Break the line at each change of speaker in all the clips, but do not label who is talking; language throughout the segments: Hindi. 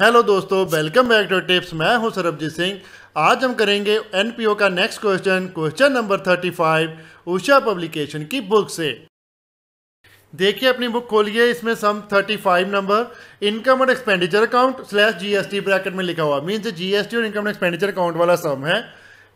हेलो दोस्तों वेलकम बैक टू टिप्स मैं हूं सरबजीत सिंह आज हम करेंगे एनपीओ का next question question number 35 Usha publication की बुक से देखिए अपनी बुक खोलिए इसमें sum 35 number income and expenditure account slash GST bracket में लिखा हुआ मीन्स जीएसटी और इनकम एक्सपेंडिचर अकाउंट वाला सम है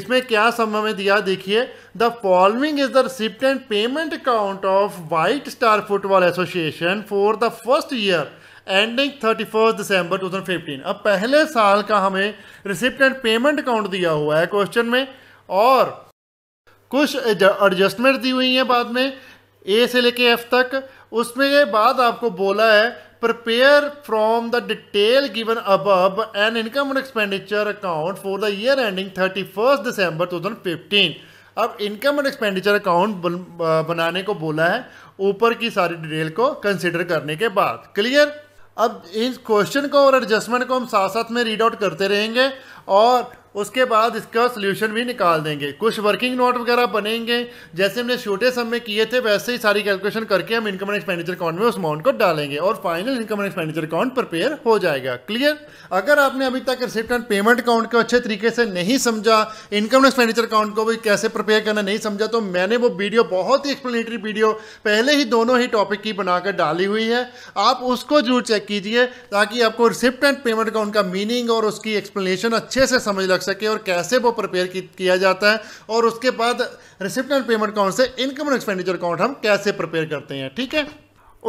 इसमें क्या सम हमें दिया देखिए the following is the receipt and payment account of white star football association for the first year ending thirty first December 2015 अब पहले साल का हमें रिसिप्ट एंड पेमेंट अकाउंट दिया हुआ है क्वेश्चन में और कुछ एडजस्टमेंट दी हुई है बाद में ए से लेके एफ तक उसमें ये बात आपको बोला है prepare from the detail given above expenditure account for the year ending thirty first December two thousand 2015 अब इनकम एंड एक्सपेंडिचर अकाउंट बनाने को बोला है ऊपर की सारी डिटेल को कंसिडर करने के बाद क्लियर अब इस क्वेश्चन को और एडजस्टमेंट को हम साथ साथ में रीड आउट करते रहेंगे और उसके बाद इसका सोल्यूशन भी निकाल देंगे कुछ वर्किंग नोट वगैरह बनेंगे जैसे हमने छोटे सम में किए थे वैसे ही सारी कैलकुलेशन करके हम इनकम एंड एक्सपेंडिचर अकाउंट में उस अमाउंट को डालेंगे और final income and expenditure account prepare हो जाएगा क्लियर अगर आपने अभी तक रिसिप्ट एंड पेमेंट अकाउंट को अच्छे तरीके से नहीं समझा इनकम एक्सपेंडिचर अकाउंट को भी कैसे प्रिपेयर करना नहीं समझा तो मैंने वो वीडियो बहुत ही एक्सप्लेनेटरी वीडियो पहले ही दोनों ही टॉपिक की बनाकर डाली हुई है आप उसको जरूर चेक कीजिए ताकि आपको रिसिप्ट एंड पेमेंट अकाउंट का मीनिंग और उसकी एक्सप्लेनेशन अच्छे से समझ लग लग सके और कैसे वो प्रिपेयर किया जाता है और उसके बाद रिसिप्ट एंड पेमेंट अकाउंट से इनकम एंड एक्सपेंडिचर अकाउंट हम कैसे प्रिपेयर करते हैं ठीक है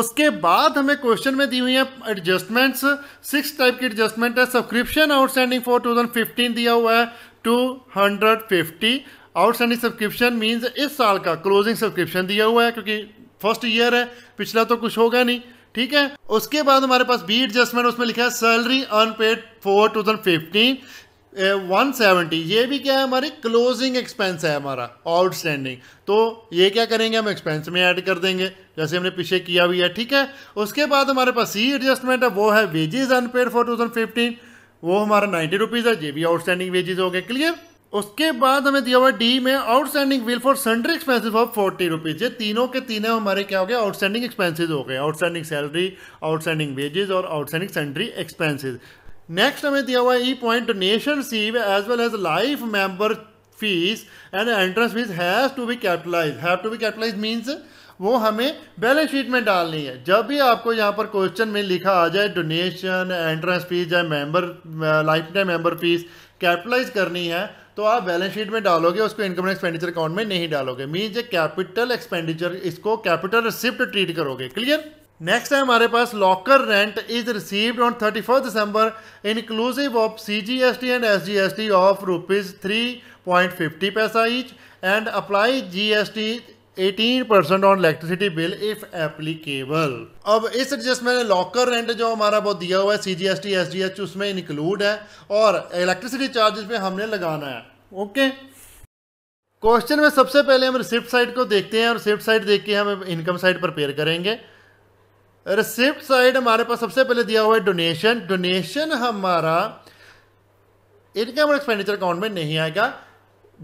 उसके बाद हमें क्वेश्चन में दी हुई है एडजस्टमेंट्स सिक्स टाइप की एडजस्टमेंट है सब्सक्रिप्शन आउटस्टैंडिंग फॉर थाउजेंड दिया हुआ है टू आउटस्टैंडिंग सब्सक्रिप्शन मीन्स इस साल का क्लोजिंग सब्सक्रिप्शन दिया हुआ है क्योंकि फर्स्ट ईयर है पिछला तो कुछ होगा नहीं ठीक है उसके बाद हमारे पास बी एडजस्टमेंट उसमें लिखा है salary unpaid for two thousand fifteen one seventy ये भी क्या है हमारी क्लोजिंग एक्सपेंस है हमारा आउटस्टैंडिंग तो ये क्या करेंगे हम एक्सपेंस में ऐड कर देंगे जैसे हमने पीछे किया भी है ठीक है उसके बाद हमारे पास सी एडजस्टमेंट है वो है wages unpaid for two thousand fifteen वो हमारा नाइन्टी रुपीज़ है ये भी आउटस्टैंडिंग वेजेज हो गए क्लियर उसके बाद हमें दिया हुआ डी में outstanding bill for sundry expenses of forty rupees ये तीनों के तीनों हमारे क्या हो गए आउटस्टैंडिंग एक्सपेंसिस हो गए आउटस्टैंडिंग सैलरी आउटस्टैंडिंग वेजेस और आउटस्टैंडिंग सेंडरी एक्सपेंसिस नेक्स्ट हमें दिया हुआ है ई पॉइंट डोनेशन सीव as well as life member fees and entrance fees has to be capitalise have to be capitalise means वो हमें बैलेंस शीट में डालनी है जब भी आपको यहाँ पर क्वेश्चन में लिखा आ जाए डोनेशन एंट्रेंस फीस या member lifetime member fees capitalise करनी है तो आप बैलेंस शीट में डालोगे उसको इनकम एंड एक्सपेंडिचर अकाउंट में नहीं डालोगे मीन्स ये कैपिटल एक्सपेंडिचर इसको कैपिटल रिसिप्ट ट्रीट करोगे क्लियर नेक्स्ट है हमारे पास locker rent is received on thirty first December inclusive of C G S T and S G S T of rupees three point fifty paisa each and apply G S T eighteen percent on electricity bill if applicable अब इस एडजस्टमेंट लॉकर रेंट जो हमारा वो दिया हुआ है C G S T S G H उसमें इंक्लूड है और इलेक्ट्रिसिटी चार्जेस पे हमने लगाना है ओके okay? क्वेश्चन में सबसे पहले हम रिसिप्ट साइड को देखते हैं और रिसिप्ट साइड देख के हम इनकम साइड प्रिपेयर करेंगे रिसिप्ट साइड हमारे पास सबसे पहले दिया हुआ है डोनेशन डोनेशन हमारा इनकम और एक्सपेंडिचर अकाउंट में नहीं आएगा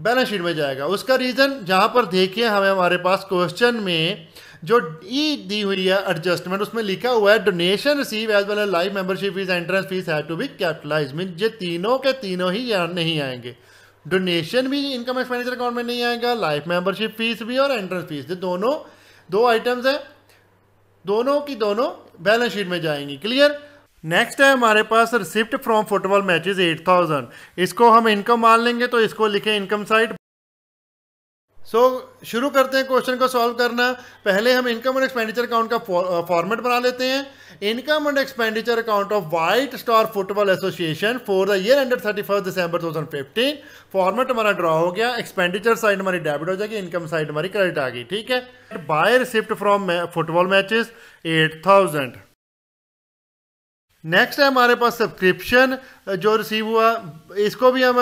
बैलेंस शीट में जाएगा उसका रीज़न जहाँ पर देखिए हमें हमारे पास क्वेश्चन में जो ई e दी हुई है एडजस्टमेंट उसमें लिखा हुआ है donation receive as well as live membership fees entrance fees है टू बी कैपिटलाइज मीन ये तीनों के तीनों ही यहाँ नहीं आएंगे डोनेशन भी इनकम एक्सपेंडिचर अकाउंट में नहीं आएगा लाइफ मेंबरशिप फीस भी और एंट्रेंस फीस ये दोनों दो आइटम्स हैं दोनों की दोनों बैलेंस शीट में जाएंगी क्लियर नेक्स्ट है हमारे पास रिसिप्ट फ्रॉम फुटबॉल मैचेस 8000 इसको हम इनकम मान लेंगे तो इसको लिखें इनकम साइड सो so, शुरू करते हैं क्वेश्चन को सॉल्व करना पहले हम इनकम एंड एक्सपेंडिचर अकाउंट का फॉर्मेट बना लेते हैं income and expenditure account of white star football association for the year ended thirty first December two thousand fifteen format हमारा ड्रॉ हो गया एक्सपेंडिचर साइड हमारी डेबिट हो जाएगी इनकम साइड हमारी क्रेडिट आ गई ठीक है by receipt from football matches eight thousand next है हमारे पास सब्सक्रिप्शन जो रिसीव हुआ इसको भी हम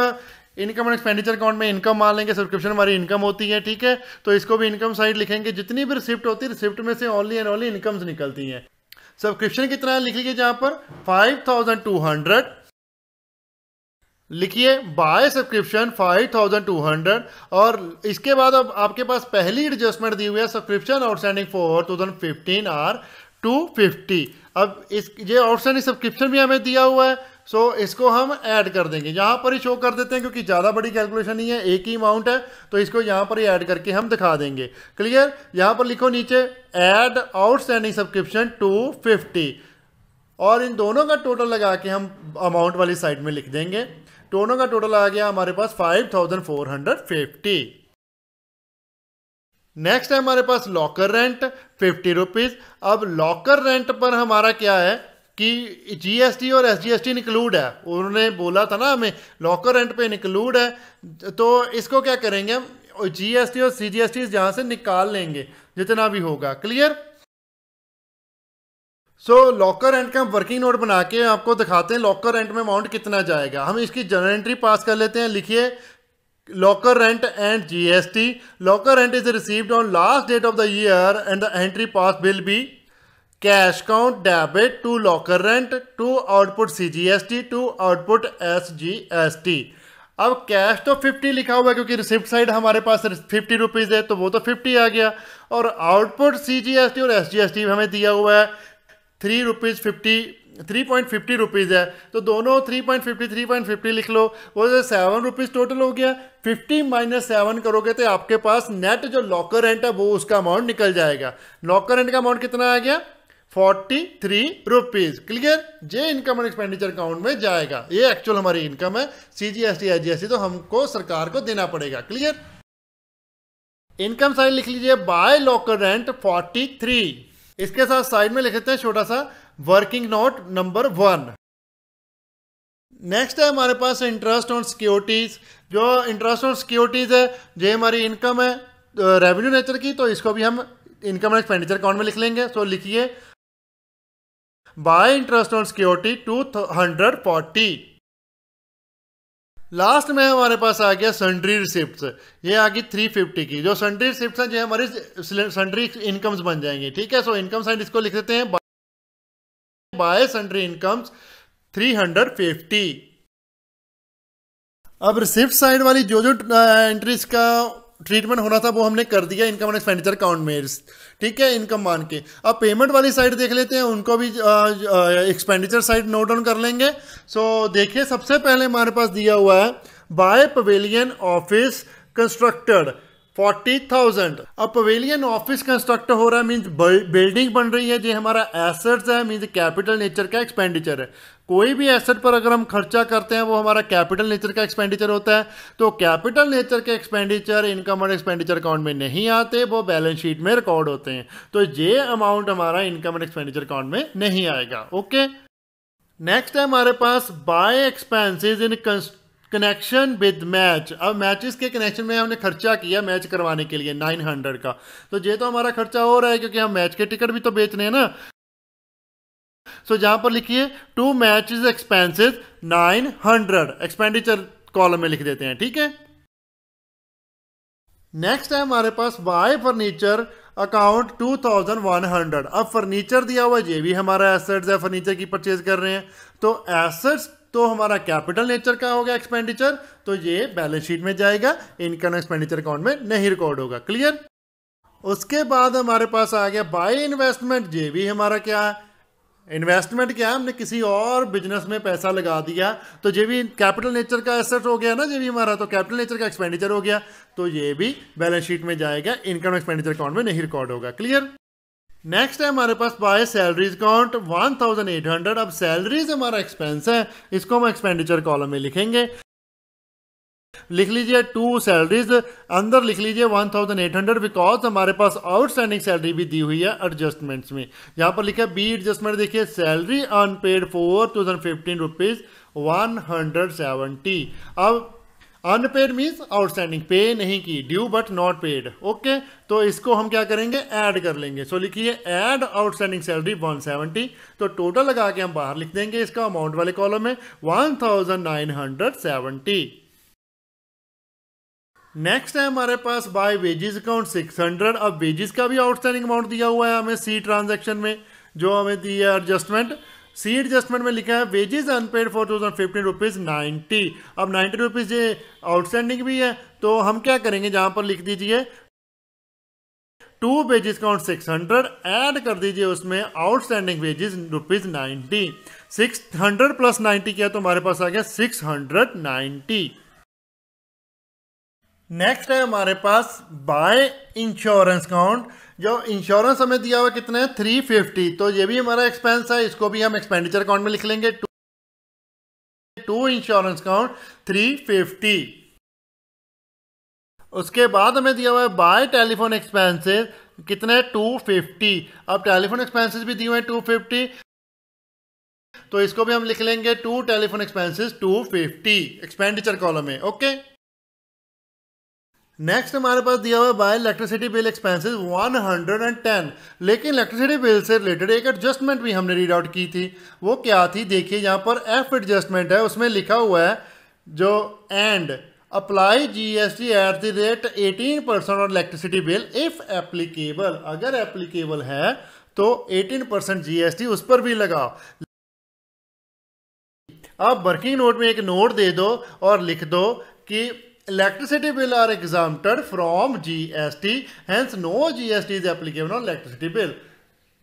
इनकम एंड एक्सपेंडिचर अकाउंट में इनकम मान लेंगे सब्सक्रिप्शन हमारी इनकम होती है ठीक है तो इसको भी इनकम साइड लिखेंगे जितनी भी रिसिप्ट होती है रिसिप्ट में से ओनली एंड ओनली इनकम्स निकलती हैं सब्सक्रिप्शन कितना लिख लीजिए जहां पर 5200 लिखिए बाय सब्सक्रिप्शन 5200 और इसके बाद अब आपके पास पहली एडजस्टमेंट दी हुई है subscription outstanding for two thousand fifteen are two अब इस ये आउटस्टैंडिंग सब्सक्रिप्शन भी हमें दिया हुआ है सो so, इसको हम ऐड कर देंगे यहाँ पर ही शो कर देते हैं क्योंकि ज़्यादा बड़ी कैलकुलेशन नहीं है एक ही अमाउंट है तो इसको यहाँ पर ही ऐड करके हम दिखा देंगे क्लियर यहाँ पर लिखो नीचे add outstanding subscription two fifty और इन दोनों का टोटल लगा के हम अमाउंट वाली साइड में लिख देंगे दोनों का टोटल आ गया हमारे पास five thousand four hundred fifty next है हमारे पास लॉकर रेंट फिफ्टी रुपीज़ अब लॉकर रेंट पर हमारा क्या है कि जीएसटी और एसजीएसटी इंक्लूड है उन्होंने बोला था ना हमें लॉकर रेंट पे इंक्लूड है तो इसको क्या करेंगे हम जीएसटी और सीजीएसटी जहां से निकाल लेंगे जितना भी होगा क्लियर सो लॉकर रेंट का हम वर्किंग नोट बना के आपको दिखाते हैं लॉकर रेंट में अमाउंट कितना जाएगा हम इसकी जनरल एंट्री पास कर लेते हैं लिखिए locker rent and GST locker rent is received on last date of the year and the entry pass will be to output C G S T to output S G S T अब कैश तो 50 लिखा हुआ है क्योंकि रिसिप्ट साइड हमारे पास फिफ्टी रुपीज़ है तो वो तो 50 आ गया और output C G S T और एस जी एस टी हमें दिया हुआ है three rupees fifty three point fifty rupees है तो दोनों three point fifty three point fifty लिख लो वो जो सेवन रुपीज़ टोटल हो गया फिफ्टी माइनस सेवन करोगे तो आपके पास नेट जो लॉकर रेंट है वो उसका अमाउंट निकल जाएगा लॉकर रेंट का अमाउंट कितना आ गया फोर्टी थ्री रुपीज क्लियर ये इनकम एंड एक्सपेंडिचर अकाउंट में जाएगा ये एक्चुअल हमारी इनकम है C G S T I G S T तो हमको सरकार को देना पड़ेगा क्लियर इनकम साइड लिख लीजिए by locker rent forty three इसके साथ साइड में लिख लेते हैं छोटा सा working note number one next है हमारे पास इंटरेस्ट ऑन सिक्योरिटीज जो इंटरेस्ट ऑन सिक्योरिटीज है जो हमारी इनकम है रेवेन्यू नेचर की तो इसको भी हम इनकम एंड एक्सपेंडिचर अकाउंट में लिख लेंगे सो लिखिए by interest on security two hundred forty last में हमारे पास आ गया सन्ड्री रिसिप्ट ये आ गई थ्री फिफ्टी की जो सन्ड्री रिसिप्ट हैं जो हमारी सन्ड्री इनकम्स बन जाएंगे ठीक है सो इनकम साइड इसको लिख देते हैं बाय सन्ड्री इनकम्स फिफ्टी अब रिसिप्ट साइड वाली जो जो एंट्रीज का ट्रीटमेंट होना था वो हमने कर दिया इनकम और एक्सपेंडिचर अकाउंट में ठीक है इनकम मान के अब पेमेंट वाली साइड देख लेते हैं उनको भी एक्सपेंडिचर साइड नोट डाउन कर लेंगे सो so, देखिए सबसे पहले हमारे पास दिया हुआ है by pavilion office constructed forty thousand अब पवेलियन ऑफिस कंस्ट्रक्ट हो रहा है मीन्स बिल्डिंग बन रही है जो हमारा एसेट्स है मीन्स कैपिटल नेचर का एक्सपेंडिचर है कोई भी एसेट पर अगर हम खर्चा करते हैं वो हमारा कैपिटल नेचर का एक्सपेंडिचर होता है तो कैपिटल नेचर के expenditure income and expenditure account में नहीं आते वो बैलेंस शीट में रिकॉर्ड होते हैं तो ये अमाउंट हमारा इनकम एंड एक्सपेंडिचर अकाउंट में नहीं आएगा ओके नेक्स्ट है हमारे पास बाय एक्सपेंसिज इन कंस्ट कनेक्शन विद मैच अब मैचेस के कनेक्शन में हमने खर्चा किया मैच करवाने के लिए 900 का तो ये तो हमारा खर्चा हो रहा है क्योंकि हम मैच के टिकट भी तो बेच रहे हैं ना सो so, जहां पर लिखिए to match expenses nine hundred expenditure column में लिख देते हैं ठीक है नेक्स्ट है हमारे पास वाई फर्नीचर अकाउंट 2100 अब फर्नीचर दिया हुआ ये भी हमारा एसेट्स है फर्नीचर की परचेज कर रहे हैं तो एसेट्स तो हमारा कैपिटल नेचर का होगा एक्सपेंडिचर तो ये बैलेंस शीट में जाएगा इनकम एक्सपेंडिचर अकाउंट में नहीं रिकॉर्ड होगा क्लियर उसके बाद हमारे पास आ गया बाय इन्वेस्टमेंट ये भी हमारा क्या है इन्वेस्टमेंट क्या है हमने किसी और बिजनेस में पैसा लगा दिया तो ये भी कैपिटल नेचर का एसेट हो गया ना ये भी हमारा तो कैपिटल नेचर का एक्सपेंडिचर हो गया तो ये भी बैलेंस शीट में जाएगा इनकम एक्सपेंडिचर अकाउंट में नहीं रिकॉर्ड होगा क्लियर नेक्स्ट है हमारे पास बाय सैलरीज अकाउंट 1800 अब सैलरीज हमारा एक्सपेंस है इसको हम एक्सपेंडिचर कॉलम में लिखेंगे लिख लीजिए टू सैलरीज अंदर लिख लीजिए 1800 बिकॉज हमारे पास आउटस्टैंडिंग सैलरी भी दी हुई है एडजस्टमेंट्स में यहाँ पर लिखा बी एडजस्टमेंट देखिए salary unpaid for thousand fifteen rupees one hundred seventy अब अनपेड मीन्स आउटस्टैंडिंग पे नहीं की due but not paid okay तो इसको हम क्या करेंगे ऐड कर लेंगे सो लिखिए ऐड आउटस्टैंडिंग सैलरी 170 तो टोटल लगा के हम बाहर लिख देंगे इसका अमाउंट वाले कॉलम में 1970 नेक्स्ट है हमारे पास बाय वेजेस अकाउंट 600 अब वेजेस का भी आउटस्टैंडिंग अमाउंट दिया हुआ है हमें सी ट्रांजेक्शन में जो हमें दी है एडजस्टमेंट सी एडजस्टमेंट में लिखा है wages unpaid for thousand fifteen rupees ninety अब नाइन्टी रुपीज़ ये आउटस्टैंडिंग भी है तो हम क्या करेंगे जहां पर लिख दीजिए to wages count six hundred add कर दीजिए उसमें outstanding wages rupees ninety six hundred plus ninety किया तो हमारे पास आ गया सिक्स हंड्रेड नाइन्टी नेक्स्ट है हमारे पास बाय इंश्योरेंस काउंट जो इंश्योरेंस हमें दिया हुआ कितना है थ्री फिफ्टी तो ये भी हमारा एक्सपेंस है इसको भी हम एक्सपेंडिचर अकाउंट में लिख लेंगे to to insurance account three fifty उसके बाद हमें दिया हुआ है बाय टेलीफोन एक्सपेंसेस कितने टू फिफ्टी अब टेलीफोन एक्सपेंसेस भी दिए हुए हैं टू फिफ्टी तो इसको भी हम लिख लेंगे to telephone expenses two fifty expenditure column में ओके नेक्स्ट हमारे पास दिया हुआ बाय इलेक्ट्रिसिटी बिल एक्सपेंसेस 110 लेकिन इलेक्ट्रिसिटी बिल से रिलेटेड एक एडजस्टमेंट भी हमने रीड आउट की थी वो क्या थी देखिए यहाँ पर एफ एडजस्टमेंट है उसमें लिखा हुआ है जो and apply GST at the rate 18 percent on electricity bill if applicable अगर एप्लीकेबल है तो एटीन परसेंट उस पर भी लगाओ आप वर्किंग नोट में एक नोट दे दो और लिख दो कि electricity bill are exempted from GST hence no GST is applicable on electricity bill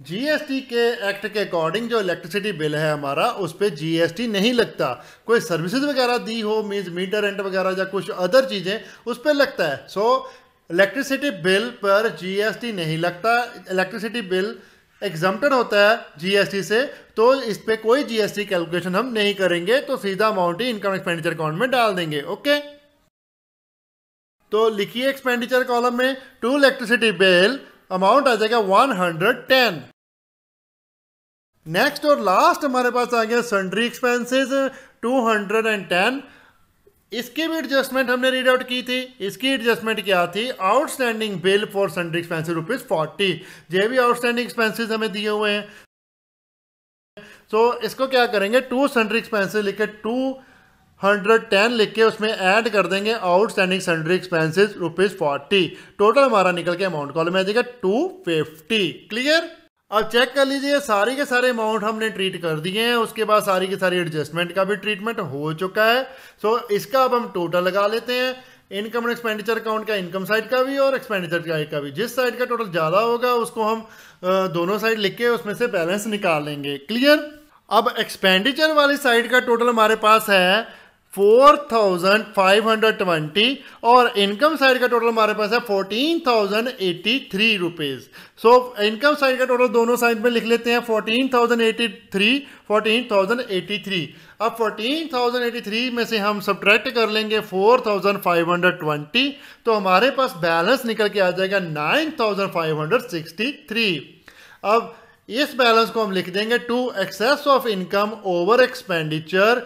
GST के एक्ट के अकॉर्डिंग जो इलेक्ट्रिसिटी बिल है हमारा उस पर जीएसटी नहीं लगता कोई सर्विसेज वगैरह दी हो मीन्स मीटर रेंट वगैरह या कुछ अदर चीज़ें उस पर लगता है सो इलेक्ट्रिसिटी बिल पर जीएसटी नहीं लगता इलेक्ट्रिसिटी बिल एग्जाम्प्टेड होता है जीएसटी से तो इस पर कोई जीएसटी कैलकुलेशन हम नहीं करेंगे तो सीधा अमाउंट ही इनकम एक्सपेंडिचर अकाउंट में डाल देंगे ओके okay? तो लिखिए एक्सपेंडिचर कॉलम में टू इलेक्ट्रिसिटी बिल अमाउंट आ जाएगा 110 नेक्स्ट और लास्ट हमारे पास आ गया सन्ड्री एक्सपेंसेस 210 इसकी भी एडजस्टमेंट हमने रीड आउट की थी इसकी एडजस्टमेंट क्या थी outstanding bill for sundry expenses rupees forty जो भी आउटस्टैंडिंग एक्सपेंसिस हमें दिए हुए हैं सो so, इसको क्या करेंगे टू सन्ड्री एक्सपेंसिस लिखे टू हंड्रेड टेन लिख के उसमें ऐड कर देंगे outstanding sundry expenses rupees forty total हमारा निकल के अमाउंट कॉलम में आ जाएगा टू फिफ्टी क्लियर अब चेक कर लीजिए सारी के सारे अमाउंट हमने ट्रीट कर दिए हैं उसके बाद सारी के सारी एडजस्टमेंट का भी ट्रीटमेंट हो चुका है सो so, इसका अब हम टोटल लगा लेते हैं इनकम एंड एक्सपेंडिचर अकाउंट का इनकम साइड का भी और एक्सपेंडिचर साइड का भी जिस साइड का टोटल ज़्यादा होगा उसको हम दोनों साइड लिख के उसमें से बैलेंस निकाल लेंगे क्लियर अब एक्सपेंडिचर वाली साइड का टोटल हमारे पास है 4,520 और इनकम साइड का टोटल हमारे पास है fourteen thousand eighty three rupees so income side का टोटल दोनों साइड में लिख लेते हैं fourteen thousand eighty three fourteen thousand eighty three अब फोर्टीन थाउजेंड एटी थ्री में से हम सब्ट्रैक्ट कर लेंगे four thousand five hundred twenty तो हमारे पास बैलेंस निकल के आ जाएगा nine thousand five hundred sixty three अब इस बैलेंस को हम लिख देंगे to excess of income over expenditure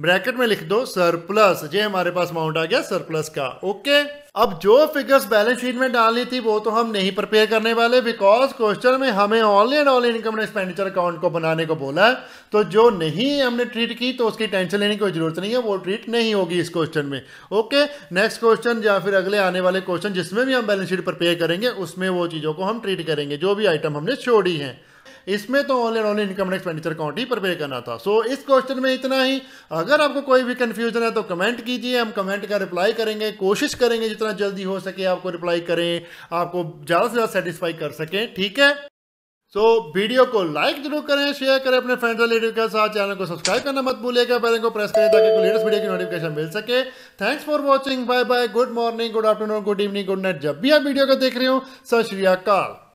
bracket में लिख दो सरप्लस ये हमारे पास अमाउंट आ गया सरप्लस का ओके अब जो फिगर्स बैलेंस शीट में डालनी थी वो तो हम नहीं प्रिपेयर करने वाले बिकॉज क्वेश्चन में हमें all and all income and expenditure account को बनाने को बोला है तो जो नहीं हमने ट्रीट की तो उसकी टेंशन लेने की कोई जरूरत नहीं है वो ट्रीट नहीं होगी इस क्वेश्चन में ओके नेक्स्ट क्वेश्चन या फिर अगले आने वाले क्वेश्चन जिसमें भी हम बैलेंस शीट प्रिपेयर करेंगे उसमें वो चीज़ों को हम ट्रीट करेंगे जो भी आइटम हमने छोड़ी है इसमें तो all and all income and expenditure account ही प्रिपेयर करना था सो so, इस क्वेश्चन में इतना ही अगर आपको कोई भी कन्फ्यूजन है तो कमेंट कीजिए हम कमेंट का रिप्लाई करेंगे कोशिश करेंगे जितना जल्दी हो सके आपको रिप्लाई करें आपको ज़्यादा से ज़्यादा सेटिस्फाई कर सकें ठीक है सो so, वीडियो को लाइक जरूर करें शेयर करें अपने फ्रेंड्स और लेडर के साथ चैनल को सब्सक्राइब करना मत भूलिएगा बेल को प्रेस करें ताकि लेटेस्ट वीडियो की नोटिफिकेशन मिल सके thanks for watching bye bye good morning good afternoon good evening good night जब भी आप वीडियो को देख रहे हो सत श्री अकाल